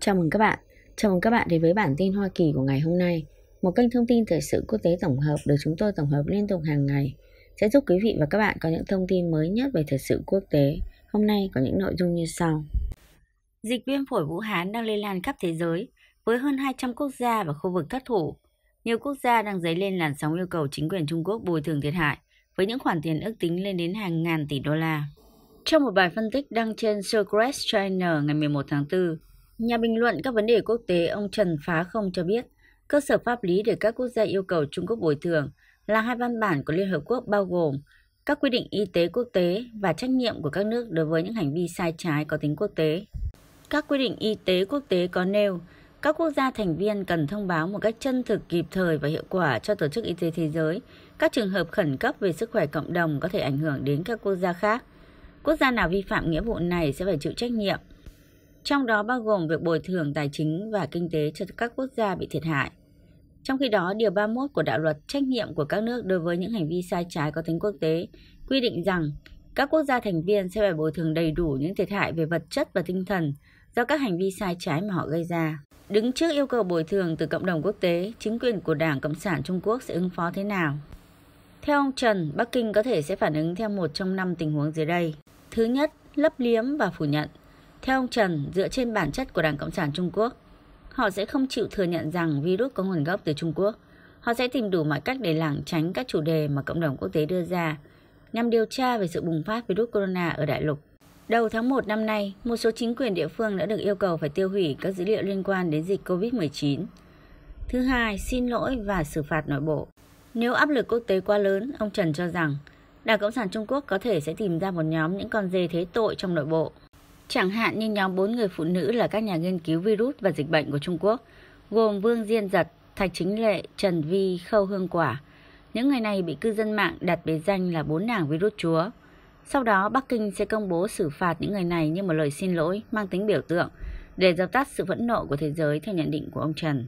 Chào mừng các bạn. Chào mừng các bạn đến với bản tin Hoa Kỳ của ngày hôm nay, một kênh thông tin thời sự quốc tế tổng hợp được chúng tôi tổng hợp liên tục hàng ngày sẽ giúp quý vị và các bạn có những thông tin mới nhất về thời sự quốc tế. Hôm nay có những nội dung như sau. Dịch viêm phổi Vũ Hán đang lây lan khắp thế giới với hơn 200 quốc gia và khu vực thất thủ. Nhiều quốc gia đang dấy lên làn sóng yêu cầu chính quyền Trung Quốc bồi thường thiệt hại với những khoản tiền ước tính lên đến hàng ngàn tỷ đô la. Trong một bài phân tích đăng trên Socrates China ngày 11 tháng 4, Nhà bình luận các vấn đề quốc tế ông Trần Phá Không cho biết, cơ sở pháp lý để các quốc gia yêu cầu Trung Quốc bồi thường là hai văn bản của Liên Hợp Quốc bao gồm các quy định y tế quốc tế và trách nhiệm của các nước đối với những hành vi sai trái có tính quốc tế. Các quy định y tế quốc tế có nêu, các quốc gia thành viên cần thông báo một cách chân thực kịp thời và hiệu quả cho Tổ chức Y tế Thế giới các trường hợp khẩn cấp về sức khỏe cộng đồng có thể ảnh hưởng đến các quốc gia khác. Quốc gia nào vi phạm nghĩa vụ này sẽ phải chịu trách nhiệm – trong đó bao gồm việc bồi thường tài chính và kinh tế cho các quốc gia bị thiệt hại. Trong khi đó, Điều 31 của Đạo luật trách nhiệm của các nước đối với những hành vi sai trái có tính quốc tế quy định rằng các quốc gia thành viên sẽ phải bồi thường đầy đủ những thiệt hại về vật chất và tinh thần do các hành vi sai trái mà họ gây ra. Đứng trước yêu cầu bồi thường từ cộng đồng quốc tế, chính quyền của Đảng Cộng sản Trung Quốc sẽ ứng phó thế nào? Theo ông Trần, Bắc Kinh có thể sẽ phản ứng theo một trong năm tình huống dưới đây. Thứ nhất, lấp liếm và phủ nhận. Theo ông Trần, dựa trên bản chất của Đảng Cộng sản Trung Quốc, họ sẽ không chịu thừa nhận rằng virus có nguồn gốc từ Trung Quốc. Họ sẽ tìm đủ mọi cách để lảng tránh các chủ đề mà cộng đồng quốc tế đưa ra nhằm điều tra về sự bùng phát virus corona ở đại lục. Đầu tháng 1 năm nay, một số chính quyền địa phương đã được yêu cầu phải tiêu hủy các dữ liệu liên quan đến dịch COVID-19. Thứ hai, xin lỗi và xử phạt nội bộ. Nếu áp lực quốc tế quá lớn, ông Trần cho rằng Đảng Cộng sản Trung Quốc có thể sẽ tìm ra một nhóm những con dê thế tội trong nội bộ Chẳng hạn như nhóm 4 người phụ nữ là các nhà nghiên cứu virus và dịch bệnh của Trung Quốc, gồm Vương Diên Giật, Thạch Chính Lệ, Trần Vi, Khâu Hương Quả. Những người này bị cư dân mạng đặt biệt danh là bốn nàng virus chúa. Sau đó, Bắc Kinh sẽ công bố xử phạt những người này như một lời xin lỗi mang tính biểu tượng để dập tắt sự phẫn nộ của thế giới theo nhận định của ông Trần.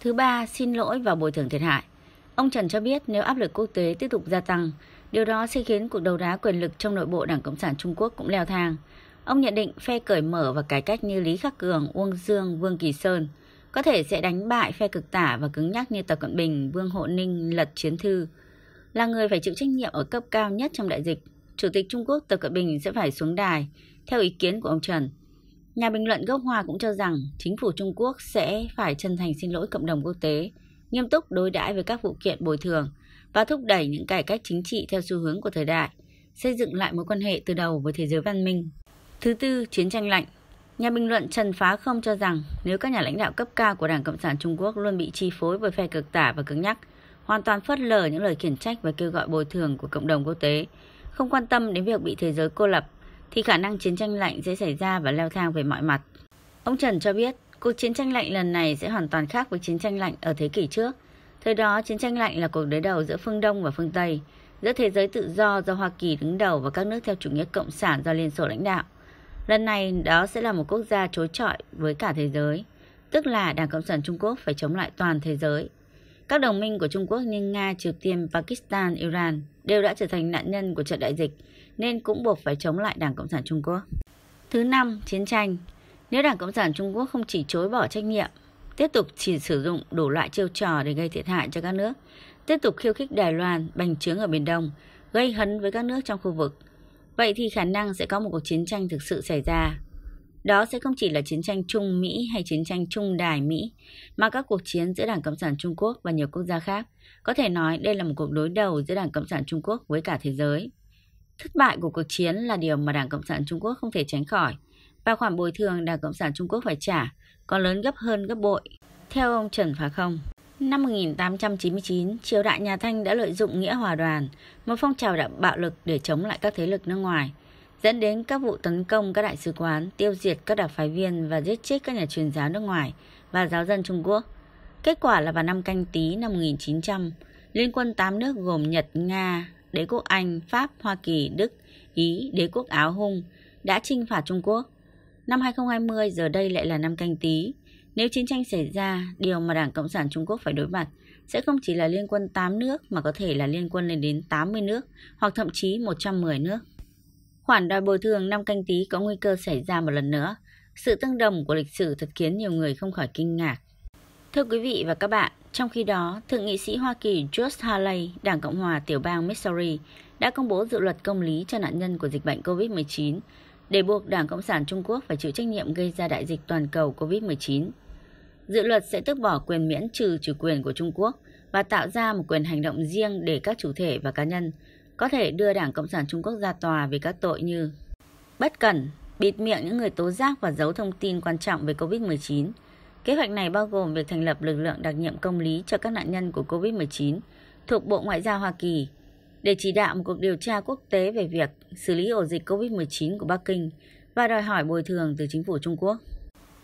Thứ ba, xin lỗi và bồi thường thiệt hại. Ông Trần cho biết nếu áp lực quốc tế tiếp tục gia tăng, điều đó sẽ khiến cuộc đấu đá quyền lực trong nội bộ Đảng Cộng sản Trung Quốc cũng leo thang. Ông nhận định phe cởi mở và cải cách như Lý Khắc Cường, Uông Dương, Vương Kỳ Sơn có thể sẽ đánh bại phe cực tả và cứng nhắc như Tập Cận Bình, Vương Hộ Ninh, Lật Chiến Thư. Là người phải chịu trách nhiệm ở cấp cao nhất trong đại dịch, Chủ tịch Trung Quốc Tập Cận Bình sẽ phải xuống đài, theo ý kiến của ông Trần. Nhà bình luận gốc Hoa cũng cho rằng chính phủ Trung Quốc sẽ phải chân thành xin lỗi cộng đồng quốc tế, nghiêm túc đối đãi với các vụ kiện bồi thường và thúc đẩy những cải cách chính trị theo xu hướng của thời đại, xây dựng lại mối quan hệ từ đầu với thế giới văn minh. Thứ tư, chiến tranh lạnh. Nhà bình luận Trần Phá Không cho rằng nếu các nhà lãnh đạo cấp cao của Đảng Cộng sản Trung Quốc luôn bị chi phối bởi phe cực tả và cứng nhắc, hoàn toàn phớt lờ những lời khiển trách và kêu gọi bồi thường của cộng đồng quốc tế, không quan tâm đến việc bị thế giới cô lập, thì khả năng chiến tranh lạnh sẽ xảy ra và leo thang về mọi mặt. Ông Trần cho biết, cuộc chiến tranh lạnh lần này sẽ hoàn toàn khác với chiến tranh lạnh ở thế kỷ trước. Thời đó, chiến tranh lạnh là cuộc đối đầu giữa phương Đông và phương Tây, giữa thế giới tự do do Hoa Kỳ đứng đầu và các nước theo chủ nghĩa cộng sản do Liên Xô lãnh đạo. Lần này đó sẽ là một quốc gia chối chọi với cả thế giới, tức là Đảng Cộng sản Trung Quốc phải chống lại toàn thế giới. Các đồng minh của Trung Quốc như Nga, Triều Tiên, Pakistan, Iran đều đã trở thành nạn nhân của trận đại dịch nên cũng buộc phải chống lại Đảng Cộng sản Trung Quốc. Thứ năm, chiến tranh. Nếu Đảng Cộng sản Trung Quốc không chỉ chối bỏ trách nhiệm, tiếp tục chỉ sử dụng đủ loại chiêu trò để gây thiệt hại cho các nước, tiếp tục khiêu khích Đài Loan, bành trướng ở Biển Đông, gây hấn với các nước trong khu vực, vậy thì khả năng sẽ có một cuộc chiến tranh thực sự xảy ra. Đó sẽ không chỉ là chiến tranh Trung Mỹ hay chiến tranh Trung Đài Mỹ, mà các cuộc chiến giữa Đảng Cộng sản Trung Quốc và nhiều quốc gia khác. Có thể nói đây là một cuộc đối đầu giữa Đảng Cộng sản Trung Quốc với cả thế giới. Thất bại của cuộc chiến là điều mà Đảng Cộng sản Trung Quốc không thể tránh khỏi, và khoản bồi thường Đảng Cộng sản Trung Quốc phải trả còn lớn gấp hơn gấp bội. Theo ông Trần Phá Không, Năm 1899, triều đại nhà Thanh đã lợi dụng nghĩa hòa đoàn, một phong trào đã bạo lực để chống lại các thế lực nước ngoài, dẫn đến các vụ tấn công các đại sứ quán, tiêu diệt các đặc phái viên và giết chết các nhà truyền giáo nước ngoài và giáo dân Trung Quốc. Kết quả là vào năm canh tí năm 1900, liên quân 8 nước gồm Nhật, Nga, Đế quốc Anh, Pháp, Hoa Kỳ, Đức, Ý, Đế quốc Áo Hung đã chinh phạt Trung Quốc. Năm 2020 giờ đây lại là năm canh tí. Nếu chiến tranh xảy ra, điều mà Đảng Cộng sản Trung Quốc phải đối mặt sẽ không chỉ là liên quân 8 nước mà có thể là liên quân lên đến 80 nước hoặc thậm chí 110 nước. Khoản đòi bồi thường năm canh tí có nguy cơ xảy ra một lần nữa. Sự tương đồng của lịch sử thật khiến nhiều người không khỏi kinh ngạc. Thưa quý vị và các bạn, trong khi đó, Thượng nghị sĩ Hoa Kỳ George Haley, Đảng Cộng hòa tiểu bang Missouri, đã công bố dự luật công lý cho nạn nhân của dịch bệnh COVID-19 để buộc Đảng Cộng sản Trung Quốc phải chịu trách nhiệm gây ra đại dịch toàn cầu COVID-19. Dự luật sẽ tước bỏ quyền miễn trừ chủ quyền của Trung Quốc và tạo ra một quyền hành động riêng để các chủ thể và cá nhân có thể đưa Đảng Cộng sản Trung Quốc ra tòa về các tội như bất cẩn, bịt miệng những người tố giác và giấu thông tin quan trọng về COVID-19. Kế hoạch này bao gồm việc thành lập lực lượng đặc nhiệm công lý cho các nạn nhân của COVID-19 thuộc Bộ Ngoại giao Hoa Kỳ – để chỉ đạo một cuộc điều tra quốc tế về việc xử lý ổ dịch COVID-19 của Bắc Kinh và đòi hỏi bồi thường từ chính phủ Trung Quốc.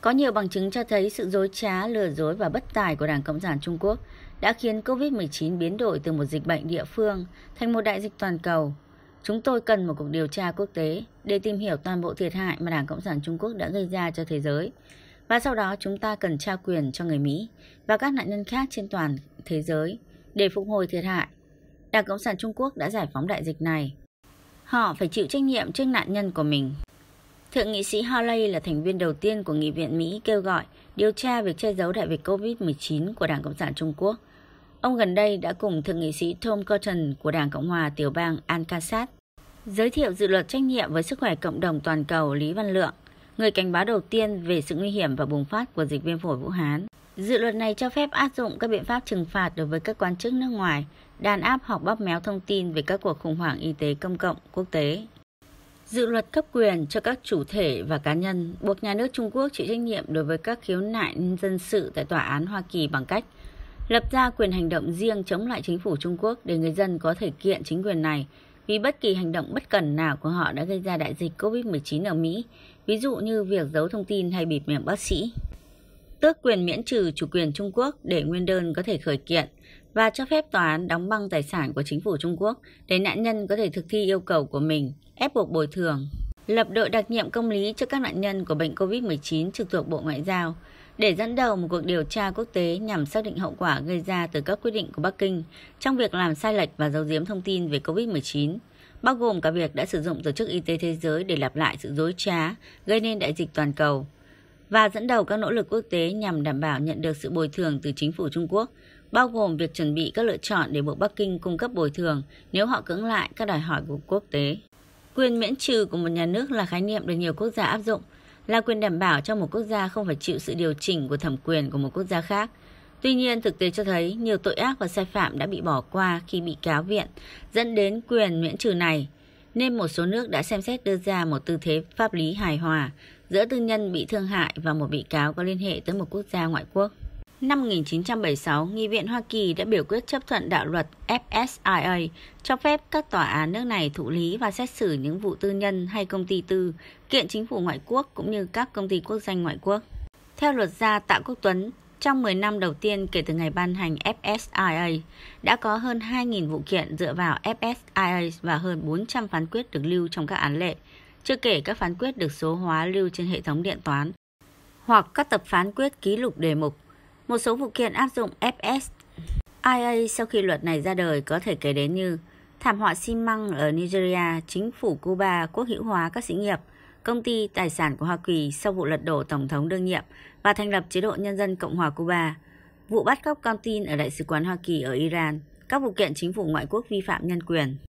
Có nhiều bằng chứng cho thấy sự dối trá, lừa dối và bất tài của Đảng Cộng sản Trung Quốc đã khiến COVID-19 biến đổi từ một dịch bệnh địa phương thành một đại dịch toàn cầu. Chúng tôi cần một cuộc điều tra quốc tế để tìm hiểu toàn bộ thiệt hại mà Đảng Cộng sản Trung Quốc đã gây ra cho thế giới. Và sau đó chúng ta cần trao quyền cho người Mỹ và các nạn nhân khác trên toàn thế giới để phục hồi thiệt hại Đảng Cộng sản Trung Quốc đã giải phóng đại dịch này. Họ phải chịu trách nhiệm trước nạn nhân của mình. Thượng nghị sĩ Hawley là thành viên đầu tiên của Nghị viện Mỹ kêu gọi điều tra việc che giấu đại dịch COVID-19 của Đảng Cộng sản Trung Quốc. Ông gần đây đã cùng Thượng nghị sĩ Tom Cotton của Đảng Cộng hòa tiểu bang Arkansas giới thiệu dự luật trách nhiệm với sức khỏe cộng đồng toàn cầu Lý Văn Lượng, người cảnh báo đầu tiên về sự nguy hiểm và bùng phát của dịch viêm phổi Vũ Hán. Dự luật này cho phép áp dụng các biện pháp trừng phạt đối với các quan chức nước ngoài đàn áp hoặc bóp méo thông tin về các cuộc khủng hoảng y tế công cộng quốc tế. Dự luật cấp quyền cho các chủ thể và cá nhân buộc nhà nước Trung Quốc chịu trách nhiệm đối với các khiếu nại dân sự tại tòa án Hoa Kỳ bằng cách lập ra quyền hành động riêng chống lại chính phủ Trung Quốc để người dân có thể kiện chính quyền này vì bất kỳ hành động bất cần nào của họ đã gây ra đại dịch COVID-19 ở Mỹ, ví dụ như việc giấu thông tin hay bịt miệng bác sĩ tước quyền miễn trừ chủ quyền Trung Quốc để nguyên đơn có thể khởi kiện và cho phép tòa án đóng băng tài sản của chính phủ Trung Quốc để nạn nhân có thể thực thi yêu cầu của mình, ép buộc bồi thường. Lập đội đặc nhiệm công lý cho các nạn nhân của bệnh COVID-19 trực thuộc Bộ Ngoại giao để dẫn đầu một cuộc điều tra quốc tế nhằm xác định hậu quả gây ra từ các quyết định của Bắc Kinh trong việc làm sai lệch và giấu giếm thông tin về COVID-19 bao gồm cả việc đã sử dụng Tổ chức Y tế Thế giới để lặp lại sự dối trá gây nên đại dịch toàn cầu và dẫn đầu các nỗ lực quốc tế nhằm đảm bảo nhận được sự bồi thường từ chính phủ Trung Quốc, bao gồm việc chuẩn bị các lựa chọn để buộc Bắc Kinh cung cấp bồi thường nếu họ cưỡng lại các đòi hỏi của quốc tế. Quyền miễn trừ của một nhà nước là khái niệm được nhiều quốc gia áp dụng, là quyền đảm bảo cho một quốc gia không phải chịu sự điều chỉnh của thẩm quyền của một quốc gia khác. Tuy nhiên, thực tế cho thấy nhiều tội ác và sai phạm đã bị bỏ qua khi bị cáo viện, dẫn đến quyền miễn trừ này, nên một số nước đã xem xét đưa ra một tư thế pháp lý hài hòa, giữa tư nhân bị thương hại và một bị cáo có liên hệ tới một quốc gia ngoại quốc. Năm 1976, Nghị viện Hoa Kỳ đã biểu quyết chấp thuận đạo luật FSIA cho phép các tòa án nước này thụ lý và xét xử những vụ tư nhân hay công ty tư, kiện chính phủ ngoại quốc cũng như các công ty quốc danh ngoại quốc. Theo luật gia Tạ Quốc Tuấn, trong 10 năm đầu tiên kể từ ngày ban hành FSIA, đã có hơn 2.000 vụ kiện dựa vào FSIA và hơn 400 phán quyết được lưu trong các án lệ chưa kể các phán quyết được số hóa lưu trên hệ thống điện toán hoặc các tập phán quyết ký lục đề mục. Một số vụ kiện áp dụng FS IA sau khi luật này ra đời có thể kể đến như thảm họa xi măng ở Nigeria, chính phủ Cuba quốc hữu hóa các xí nghiệp, công ty tài sản của Hoa Kỳ sau vụ lật đổ tổng thống đương nhiệm và thành lập chế độ nhân dân Cộng hòa Cuba, vụ bắt cóc con tin ở đại sứ quán Hoa Kỳ ở Iran, các vụ kiện chính phủ ngoại quốc vi phạm nhân quyền.